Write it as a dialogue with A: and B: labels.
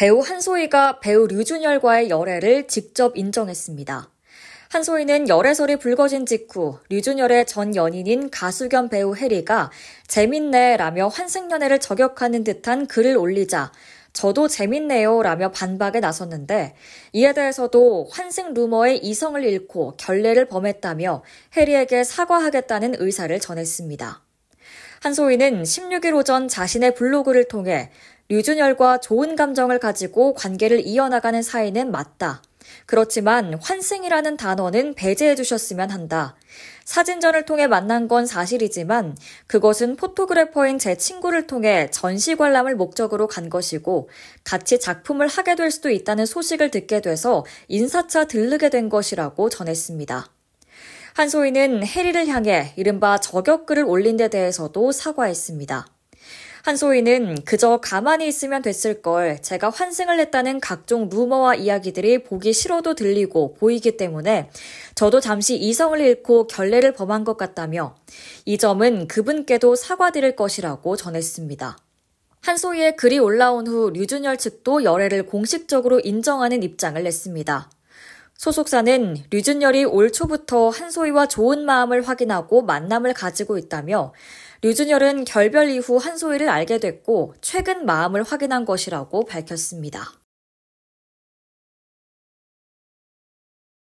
A: 배우 한소희가 배우 류준열과의 열애를 직접 인정했습니다. 한소희는 열애설이 불거진 직후 류준열의 전 연인인 가수 겸 배우 해리가 재밌네라며 환승연애를 저격하는 듯한 글을 올리자 저도 재밌네요 라며 반박에 나섰는데 이에 대해서도 환승 루머의 이성을 잃고 결례를 범했다며 해리에게 사과하겠다는 의사를 전했습니다. 한소희는 16일 오전 자신의 블로그를 통해 류준열과 좋은 감정을 가지고 관계를 이어나가는 사이는 맞다. 그렇지만 환승이라는 단어는 배제해 주셨으면 한다. 사진전을 통해 만난 건 사실이지만 그것은 포토그래퍼인 제 친구를 통해 전시 관람을 목적으로 간 것이고 같이 작품을 하게 될 수도 있다는 소식을 듣게 돼서 인사차 들르게 된 것이라고 전했습니다. 한소희는 해리를 향해 이른바 저격글을 올린 데 대해서도 사과했습니다. 한소희는 그저 가만히 있으면 됐을 걸 제가 환승을 했다는 각종 루머와 이야기들이 보기 싫어도 들리고 보이기 때문에 저도 잠시 이성을 잃고 결례를 범한 것 같다며 이 점은 그분께도 사과드릴 것이라고 전했습니다. 한소희의 글이 올라온 후 류준열 측도 열애를 공식적으로 인정하는 입장을 냈습니다. 소속사는 류준열이 올 초부터 한소희와 좋은 마음을 확인하고 만남을 가지고 있다며 류준열은 결별 이후 한소희를 알게 됐고 최근 마음을 확인한 것이라고 밝혔습니다.